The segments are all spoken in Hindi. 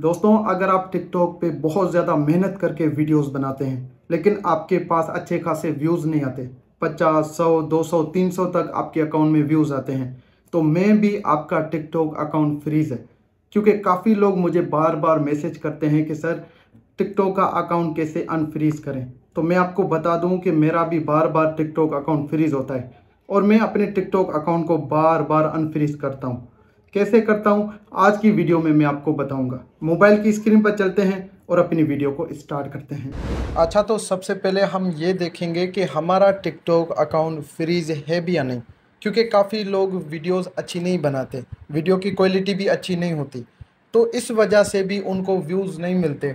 दोस्तों अगर आप टिकटॉक पे बहुत ज़्यादा मेहनत करके वीडियोस बनाते हैं लेकिन आपके पास अच्छे खासे व्यूज़ नहीं आते 50, 100, 200, 300 तक आपके अकाउंट में व्यूज़ आते हैं तो मैं भी आपका टिकटॉक अकाउंट फ्रीज़ है क्योंकि काफ़ी लोग मुझे बार बार मैसेज करते हैं कि सर टिकटॉक का अकाउंट कैसे अनफ्रीज़ करें तो मैं आपको बता दूँ कि मेरा भी बार बार टिकटॉक अकाउंट फ्रीज़ होता है और मैं अपने टिकटॉक अकाउंट को बार बार अनफ्रीज़ करता हूँ कैसे करता हूँ आज की वीडियो में मैं आपको बताऊँगा मोबाइल की स्क्रीन पर चलते हैं और अपनी वीडियो को स्टार्ट करते हैं अच्छा तो सबसे पहले हम ये देखेंगे कि हमारा टिकटॉक अकाउंट फ्रीज है भी या नहीं क्योंकि काफ़ी लोग वीडियोस अच्छी नहीं बनाते वीडियो की क्वालिटी भी अच्छी नहीं होती तो इस वजह से भी उनको व्यूज़ नहीं मिलते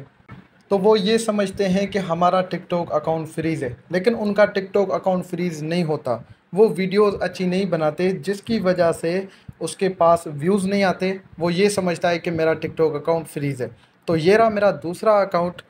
तो वो ये समझते हैं कि हमारा टिकटॉक अकाउंट फ्रीज़ है लेकिन उनका टिकटॉक अकाउंट फ्रीज़ नहीं होता वो वीडियोस अच्छी नहीं बनाते जिसकी वजह से उसके पास व्यूज़ नहीं आते वो ये समझता है कि मेरा टिकटॉक अकाउंट फ्रीज़ है तो ये रहा मेरा दूसरा अकाउंट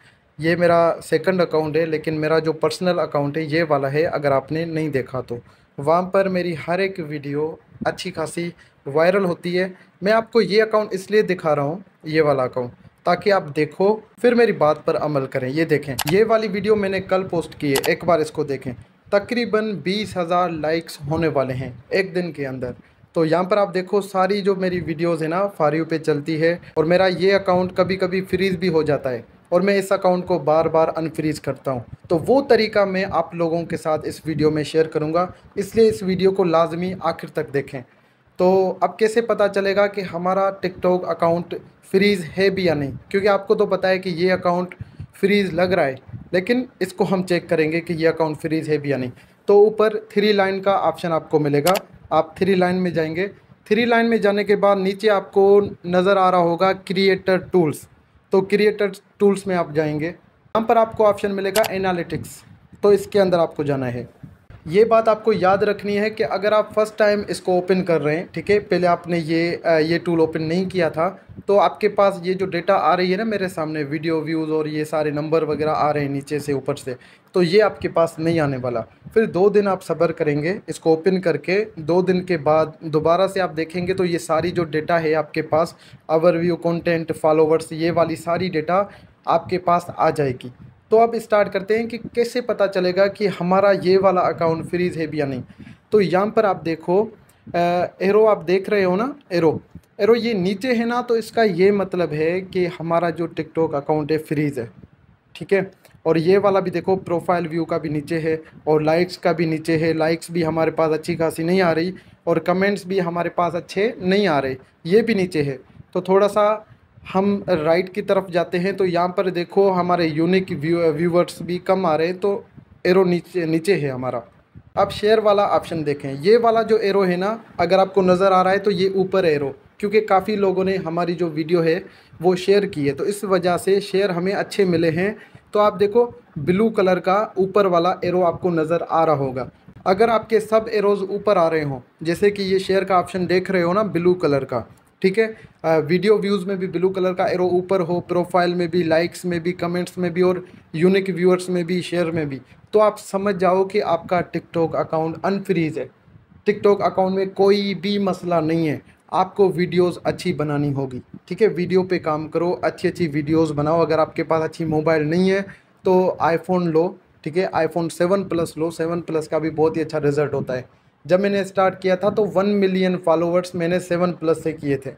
ये मेरा सेकंड अकाउंट है लेकिन मेरा जो पर्सनल अकाउंट है ये वाला है अगर आपने नहीं देखा तो वहाँ पर मेरी हर एक वीडियो अच्छी खासी वायरल होती है मैं आपको ये अकाउंट इसलिए दिखा रहा हूँ ये वाला अकाउंट ताकि आप देखो फिर मेरी बात पर अमल करें ये देखें ये वाली वीडियो मैंने कल पोस्ट की है एक बार इसको देखें तकरीबन बीस हज़ार लाइक्स होने वाले हैं एक दिन के अंदर तो यहाँ पर आप देखो सारी जो मेरी वीडियोस है ना फारियो पे चलती है और मेरा ये अकाउंट कभी कभी फ्रीज़ भी हो जाता है और मैं इस अकाउंट को बार बार अनफ्रीज करता हूँ तो वो तरीका मैं आप लोगों के साथ इस वीडियो में शेयर करूँगा इसलिए इस वीडियो को लाजमी आखिर तक देखें तो अब कैसे पता चलेगा कि हमारा टिकटॉक अकाउंट फ्रीज़ है भी या नहीं क्योंकि आपको तो पता है कि ये अकाउंट फ्रीज़ लग रहा है लेकिन इसको हम चेक करेंगे कि ये अकाउंट फ्रीज़ है भी या नहीं तो ऊपर थ्री लाइन का ऑप्शन आपको मिलेगा आप थ्री लाइन में जाएंगे थ्री लाइन में जाने के बाद नीचे आपको नज़र आ रहा होगा क्रिएटर टूल्स तो क्रिएटर टूल्स में आप जाएंगे यहाँ पर आपको ऑप्शन मिलेगा एनालिटिक्स तो इसके अंदर आपको जाना है ये बात आपको याद रखनी है कि अगर आप फर्स्ट टाइम इसको ओपन कर रहे हैं ठीक है पहले आपने ये ये टूल ओपन नहीं किया था तो आपके पास ये जो डेटा आ रही है ना मेरे सामने वीडियो व्यूज़ और ये सारे नंबर वगैरह आ रहे हैं नीचे से ऊपर से तो ये आपके पास नहीं आने वाला फिर दो दिन आप सब्र करेंगे इसको ओपन करके दो दिन के बाद दोबारा से आप देखेंगे तो ये सारी जो डेटा है आपके पास ओवरव्यू कंटेंट फॉलोवर्स ये वाली सारी डेटा आपके पास आ जाएगी तो अब स्टार्ट करते हैं कि कैसे पता चलेगा कि हमारा ये वाला अकाउंट फ्रीज है भी या नहीं तो यहाँ पर आप देखो एरो आप देख रहे हो ना एरो एरो ये नीचे है ना तो इसका ये मतलब है कि हमारा जो टिकटॉक अकाउंट है फ्रीज है ठीक है और ये वाला भी देखो प्रोफाइल व्यू का भी नीचे है और लाइक्स का भी नीचे है लाइक्स भी हमारे पास अच्छी खासी नहीं आ रही और कमेंट्स भी हमारे पास अच्छे नहीं आ रहे ये भी नीचे है तो थोड़ा सा हम राइट की तरफ जाते हैं तो यहाँ पर देखो हमारे यूनिक व्यू व्यूवर्स भी कम आ रहे हैं तो एरो नीचे नीचे है हमारा आप शेयर वाला ऑप्शन देखें ये वाला जो एरो है ना अगर आपको नज़र आ रहा है तो ये ऊपर एरो क्योंकि काफ़ी लोगों ने हमारी जो वीडियो है वो शेयर की है तो इस वजह से शेयर हमें अच्छे मिले हैं तो आप देखो ब्लू कलर का ऊपर वाला एरो आपको नज़र आ रहा होगा अगर आपके सब एरोज़ ऊपर आ रहे हों जैसे कि ये शेयर का ऑप्शन देख रहे हो ना ब्लू कलर का ठीक है वीडियो व्यूज़ में भी ब्लू कलर का एरो ऊपर हो प्रोफाइल में भी लाइक्स में भी कमेंट्स में भी और यूनिक व्यूअर्स में भी शेयर में भी तो आप समझ जाओ कि आपका टिकटॉक अकाउंट अनफ्रीज है टिकटॉक अकाउंट में कोई भी मसला नहीं है आपको वीडियोस अच्छी बनानी होगी ठीक है वीडियो पे काम करो अच्छी अच्छी वीडियोस बनाओ अगर आपके पास अच्छी मोबाइल नहीं है तो आईफोन लो ठीक है आईफोन सेवन प्लस लो सेवन प्लस का भी बहुत ही अच्छा रिजल्ट होता है जब मैंने स्टार्ट किया था तो वन मिलियन फॉलोवर्स मैंने सेवन प्लस से किए थे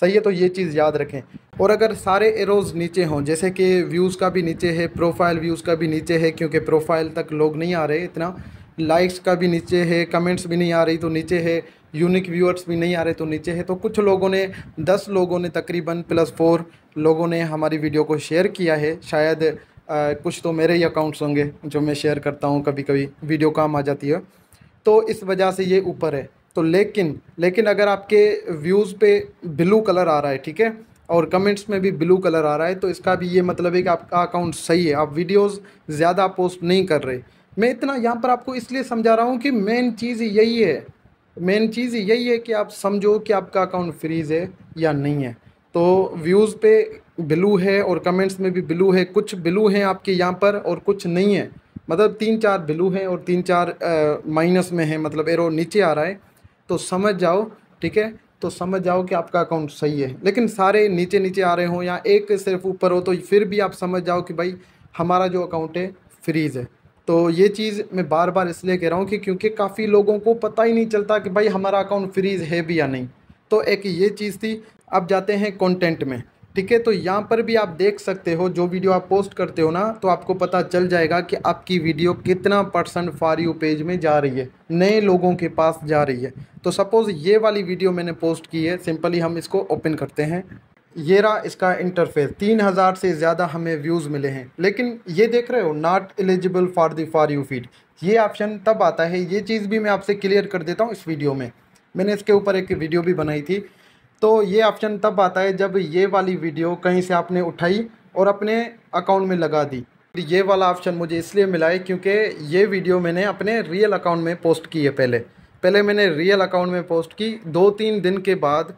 सही है तो ये चीज़ याद रखें और अगर सारे एरोज़ नीचे हों जैसे कि व्यूज़ का भी नीचे है प्रोफाइल व्यूज़ का भी नीचे है क्योंकि प्रोफाइल तक लोग नहीं आ रहे इतना लाइक्स का भी नीचे है कमेंट्स भी नहीं आ रही तो नीचे है यूनिक व्यूअर्स भी नहीं आ रहे तो नीचे है तो कुछ लोगों ने दस लोगों ने तकरीबन प्लस फोर लोगों ने हमारी वीडियो को शेयर किया है शायद आ, कुछ तो मेरे ही अकाउंट्स होंगे जो मैं शेयर करता हूँ कभी कभी वीडियो काम आ जाती है तो इस वजह से ये ऊपर है तो लेकिन लेकिन अगर आपके व्यूज़ पे ब्लू कलर आ रहा है ठीक है और कमेंट्स में भी ब्लू कलर आ रहा है तो इसका भी ये मतलब है कि आपका अकाउंट सही है आप वीडियोस ज़्यादा पोस्ट नहीं कर रहे मैं इतना यहाँ पर आपको इसलिए समझा रहा हूँ कि मेन चीज़ यही है मेन चीज़ यही है कि आप समझो कि आपका अकाउंट फ्रीज है या नहीं है तो व्यूज़ पे ब्लू है और कमेंट्स में भी ब्लू है कुछ ब्लू हैं आपके यहाँ पर और कुछ नहीं है मतलब तीन चार ब्लू हैं और तीन चार माइनस में हैं मतलब एरो नीचे आ रहा है तो समझ जाओ ठीक है तो समझ जाओ कि आपका अकाउंट सही है लेकिन सारे नीचे नीचे आ रहे हों या एक सिर्फ ऊपर हो तो फिर भी आप समझ जाओ कि भाई हमारा जो अकाउंट है फ्रीज़ है तो ये चीज़ मैं बार बार इसलिए कह रहा हूँ कि क्योंकि काफ़ी लोगों को पता ही नहीं चलता कि भाई हमारा अकाउंट फ्रीज़ है भी या नहीं तो एक ये चीज़ थी अब जाते हैं कॉन्टेंट में ठीक है तो यहाँ पर भी आप देख सकते हो जो वीडियो आप पोस्ट करते हो ना तो आपको पता चल जाएगा कि आपकी वीडियो कितना परसेंट फॉर यू पेज में जा रही है नए लोगों के पास जा रही है तो सपोज़ ये वाली वीडियो मैंने पोस्ट की है सिंपली हम इसको ओपन करते हैं ये रहा इसका इंटरफेस तीन हज़ार से ज़्यादा हमें व्यूज़ मिले हैं लेकिन ये देख रहे हो not eligible for the for you feed ये ऑप्शन तब आता है ये चीज़ भी मैं आपसे क्लियर कर देता हूँ इस वीडियो में मैंने इसके ऊपर एक वीडियो भी बनाई थी तो ये ऑप्शन तब आता है जब ये वाली वीडियो कहीं से आपने उठाई और अपने अकाउंट में लगा दी ये वाला ऑप्शन मुझे इसलिए मिला है क्योंकि ये वीडियो मैंने अपने रियल अकाउंट में पोस्ट की है पहले पहले मैंने रियल अकाउंट में पोस्ट की दो तीन दिन के बाद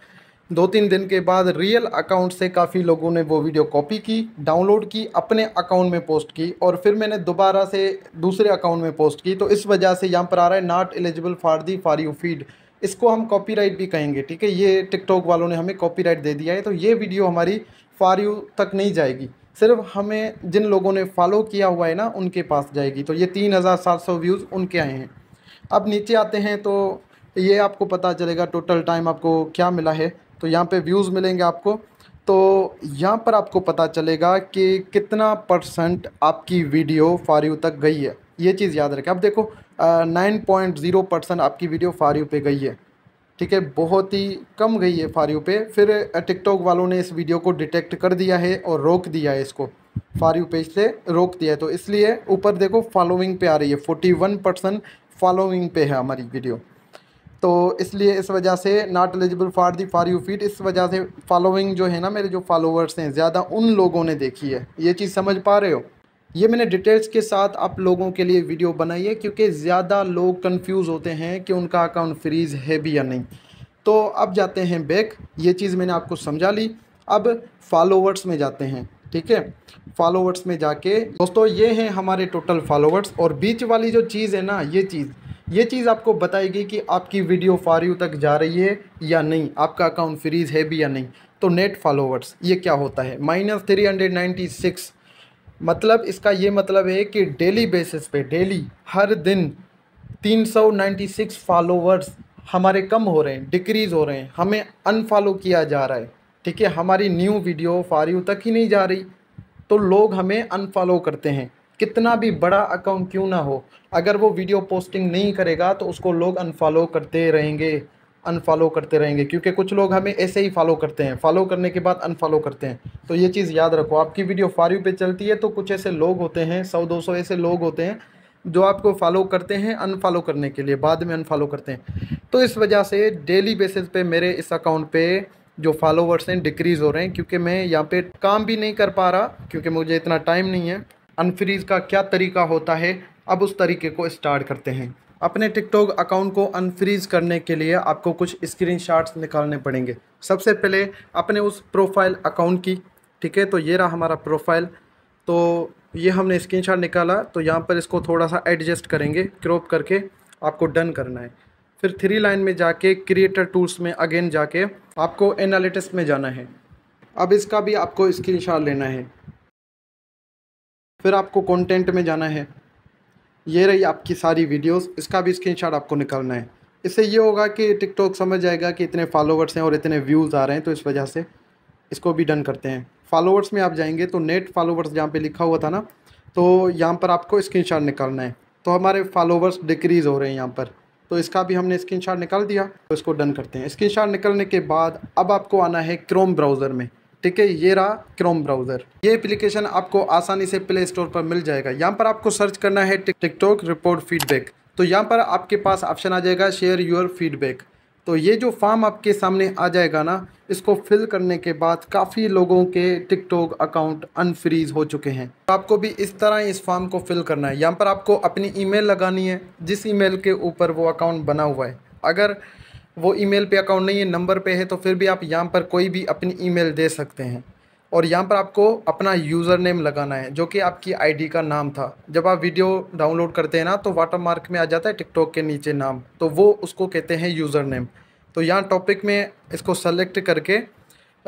दो तीन दिन के बाद रियल अकाउंट से काफ़ी लोगों ने वो वीडियो कॉपी की डाउनलोड की अपने अकाउंट में पोस्ट की और फिर मैंने दोबारा से दूसरे अकाउंट में पोस्ट की तो इस वजह से यहाँ पर आ रहा है not eligible for the for you feed इसको हम कॉपीराइट भी कहेंगे ठीक है ये टिकटॉक वालों ने हमें कॉपीराइट दे दिया है तो ये वीडियो हमारी फार यू तक नहीं जाएगी सिर्फ हमें जिन लोगों ने फॉलो किया हुआ है ना उनके पास जाएगी तो ये तीन हज़ार सात सौ व्यूज़ उनके आए हैं अब नीचे आते हैं तो ये आपको पता चलेगा टोटल टाइम आपको क्या मिला है तो यहाँ पर व्यूज़ मिलेंगे आपको तो यहाँ पर आपको पता चलेगा कि कितना परसेंट आपकी वीडियो फार यू तक गई है ये चीज़ याद रखें अब देखो नाइन पॉइंट ज़ीरो परसेंट आपकी वीडियो फारियो पे गई है ठीक है बहुत ही कम गई है फारियो पे फिर टिकटॉक वालों ने इस वीडियो को डिटेक्ट कर दिया है और रोक दिया है इसको फारियो पेज से रोक दिया है तो इसलिए ऊपर देखो फॉलोइंग पे आ रही है फोर्टी वन परसेंट फॉलोइंग पे है हमारी वीडियो तो इसलिए इस वजह से not eligible for the for you feed इस वजह से फॉलोइंग जो है ना मेरे जो फॉलोअर्स हैं ज़्यादा उन लोगों ने देखी है ये चीज़ समझ पा रहे हो ये मैंने डिटेल्स के साथ आप लोगों के लिए वीडियो बनाई है क्योंकि ज़्यादा लोग कंफ्यूज होते हैं कि उनका अकाउंट फ्रीज़ है भी या नहीं तो अब जाते हैं बैक ये चीज़ मैंने आपको समझा ली अब फॉलोवर्स में जाते हैं ठीक है फॉलोवर्स में जाके दोस्तों ये हैं हमारे टोटल फॉलोवर्स और बीच वाली जो चीज़ है ना ये चीज़ ये चीज़ आपको बताएगी कि आपकी वीडियो फार यू तक जा रही है या नहीं आपका अकाउंट फ्रीज़ है भी या नहीं तो नेट फॉलोवर्स ये क्या होता है minus three hundred ninety six मतलब इसका ये मतलब है कि डेली बेसिस पे डेली हर दिन 396 फॉलोवर्स हमारे कम हो रहे हैं डिक्रीज़ हो रहे हैं हमें अनफॉलो किया जा रहा है ठीक है हमारी न्यू वीडियो फारियों तक ही नहीं जा रही तो लोग हमें अनफॉलो करते हैं कितना भी बड़ा अकाउंट क्यों ना हो अगर वो वीडियो पोस्टिंग नहीं करेगा तो उसको लोग अनफॉलो करते रहेंगे अनफॉलो करते रहेंगे क्योंकि कुछ लोग हमें ऐसे ही फॉलो करते हैं फॉलो करने के बाद अनफॉलो करते हैं तो ये चीज़ याद रखो आपकी वीडियो फारू पे चलती है तो कुछ ऐसे लोग होते हैं सौ दो सौ ऐसे लोग होते हैं जो आपको फॉलो करते हैं अनफॉलो करने के लिए बाद में अनफॉलो करते हैं तो इस वजह से डेली बेसिस पे मेरे इस अकाउंट पे जो फॉलोवर्स हैं डिक्रीज़ हो रहे हैं क्योंकि मैं यहाँ पर काम भी नहीं कर पा रहा क्योंकि मुझे इतना टाइम नहीं है अनफ्रीज़ का क्या तरीका होता है अब उस तरीके को स्टार्ट करते हैं अपने टिकटॉक अकाउंट को अनफ्रीज करने के लिए आपको कुछ स्क्रीनशॉट्स निकालने पड़ेंगे सबसे पहले अपने उस प्रोफाइल अकाउंट की ठीक है तो ये रहा हमारा प्रोफाइल तो ये हमने स्क्रीनशॉट निकाला तो यहाँ पर इसको थोड़ा सा एडजस्ट करेंगे क्रॉप करके आपको डन करना है फिर थ्री लाइन में जाके क्रिएटर टूल्स में अगेन जाके आपको एनालिटिक्स में जाना है अब इसका भी आपको स्क्रीनशॉट लेना है फिर आपको कंटेंट में जाना है ये रही आपकी सारी वीडियोस इसका भी स्क्रीनशॉट आपको निकालना है इससे ये होगा कि टिकटॉक समझ जाएगा कि इतने फॉलोवर्स हैं और इतने व्यूज़ आ रहे हैं तो इस वजह से इसको भी डन करते हैं फॉलोवर्स में आप जाएंगे तो नेट फॉलोवर्स जहाँ पे लिखा हुआ था ना तो यहाँ पर आपको स्क्रीन निकालना है तो हमारे फॉलोवर्स डिक्रीज़ हो रहे हैं यहाँ पर तो इसका भी हमने स्क्रीन निकाल दिया तो इसको डन करते हैं स्क्रीन निकलने के बाद अब आपको आना है क्रोम ब्राउज़र में ठीक है ये रहा क्रोम ब्राउज़र ये एप्लीकेशन आपको आसानी से प्ले स्टोर पर मिल जाएगा यहाँ पर आपको सर्च करना है टिकटॉक रिपोर्ट फीडबैक तो यहाँ पर आपके पास ऑप्शन आ जाएगा शेयर योर फीडबैक तो ये जो फॉर्म आपके सामने आ जाएगा ना इसको फिल करने के बाद काफ़ी लोगों के टिकटॉक अकाउंट अनफ्रीज हो चुके हैं तो आपको भी इस तरह इस फॉर्म को फिल करना है यहाँ पर आपको अपनी ईमेल लगानी है जिस ईमेल के ऊपर वो अकाउंट बना हुआ है अगर वो ईमेल पे अकाउंट नहीं है नंबर पे है तो फिर भी आप यहाँ पर कोई भी अपनी ईमेल दे सकते हैं और यहाँ पर आपको अपना यूज़र नेम लगाना है जो कि आपकी आईडी का नाम था जब आप वीडियो डाउनलोड करते हैं ना तो वाटर मार्क में आ जाता है टिकटॉक के नीचे नाम तो वो उसको कहते हैं यूज़र नेम तो यहाँ टॉपिक में इसको सेलेक्ट करके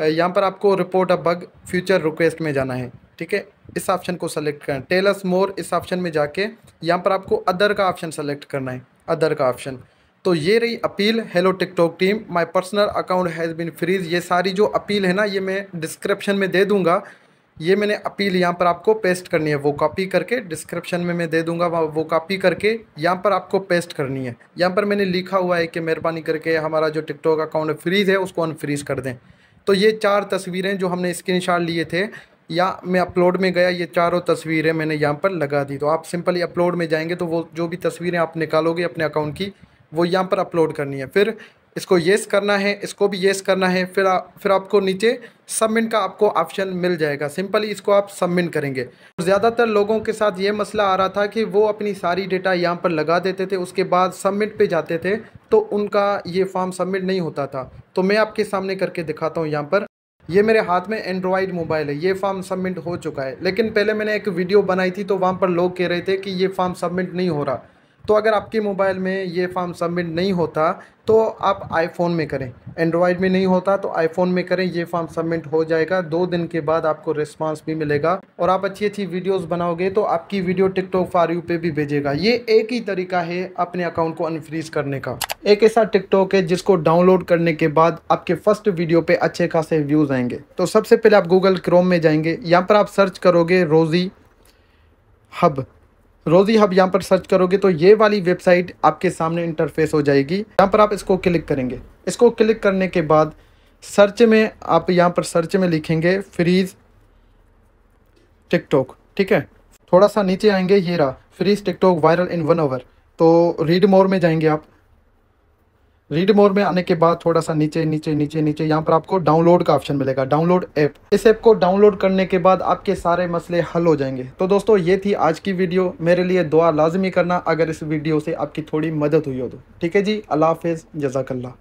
यहाँ पर आपको report a bug feature request में जाना है ठीक है इस ऑप्शन को सेलेक्ट करें टेलस मोर इस ऑप्शन में जाके यहाँ पर आपको अदर का ऑप्शन सेलेक्ट करना है अदर का ऑप्शन तो ये रही appeal hello TikTok team my personal account has been freeze ये सारी जो अपील है ना ये मैं डिस्क्रिप्शन में दे दूँगा ये मैंने अपील यहाँ पर आपको पेस्ट करनी है वो कॉपी करके डिस्क्रिप्शन में मैं दे दूँगा वो कॉपी करके यहाँ पर आपको पेस्ट करनी है यहाँ पर मैंने लिखा हुआ है कि मेहरबानी करके हमारा जो टिकटॉक अकाउंट फ्रीज़ है उसको अनफ्रीज कर दें तो ये चार तस्वीरें जो हमने स्क्रीन लिए थे या मैं अपलोड में गया ये चारों तस्वीरें मैंने यहाँ पर लगा दी तो आप सिंपली अपलोड में जाएंगे तो वो जो भी तस्वीरें आप निकालोगे अपने अकाउंट की वो यहाँ पर अपलोड करनी है फिर इसको येस करना है इसको भी येस करना है फिर आ, फिर आपको नीचे सबमिट का आपको ऑप्शन मिल जाएगा सिंपली इसको आप सबमिट करेंगे ज़्यादातर लोगों के साथ ये मसला आ रहा था कि वो अपनी सारी डेटा यहाँ पर लगा देते थे उसके बाद सबमिट पे जाते थे तो उनका ये फॉर्म सबमिट नहीं होता था तो मैं आपके सामने करके दिखाता हूँ यहाँ पर ये मेरे हाथ में एंड्रॉयड मोबाइल है ये फॉर्म सबमिट हो चुका है लेकिन पहले मैंने एक वीडियो बनाई थी तो वहाँ पर लोग कह रहे थे कि ये फॉर्म सबमिट नहीं हो रहा तो अगर आपके मोबाइल में ये फॉर्म सबमिट नहीं होता तो आप आईफोन में करें एंड्रॉयड में नहीं होता तो आईफोन में करें ये फॉर्म सबमिट हो जाएगा दो दिन के बाद आपको रिस्पांस भी मिलेगा और आप अच्छी अच्छी वीडियोस बनाओगे तो आपकी वीडियो टिकटॉक फॉर यू पे भी भेजेगा ये एक ही तरीका है अपने अकाउंट को अनफ्रीज करने का एक ऐसा टिकटॉक है जिसको डाउनलोड करने के बाद आपके फर्स्ट वीडियो पे अच्छे खासे व्यूज़ आएंगे तो सबसे पहले आप गूगल क्रोम में जाएंगे यहाँ पर आप सर्च करोगे रोज़ी हब रोज़ी हब यहाँ पर सर्च करोगे तो ये वाली वेबसाइट आपके सामने इंटरफेस हो जाएगी यहाँ पर आप इसको क्लिक करेंगे इसको क्लिक करने के बाद सर्च में आप यहाँ पर सर्च में लिखेंगे फ्रीज टिकटॉक ठीक है थोड़ा सा नीचे आएंगे ये रहा freeze TikTok viral in one hour तो रीड मोर में जाएंगे आप रीड मोर में आने के बाद थोड़ा सा नीचे नीचे नीचे नीचे यहाँ पर आपको डाउनलोड का ऑप्शन मिलेगा डाउनलोड ऐप इस ऐप को डाउनलोड करने के बाद आपके सारे मसले हल हो जाएंगे तो दोस्तों ये थी आज की वीडियो मेरे लिए दुआ लाजमी करना अगर इस वीडियो से आपकी थोड़ी मदद हुई हो तो ठीक है जी अल्लाह हाफिज़ जजाकल्ला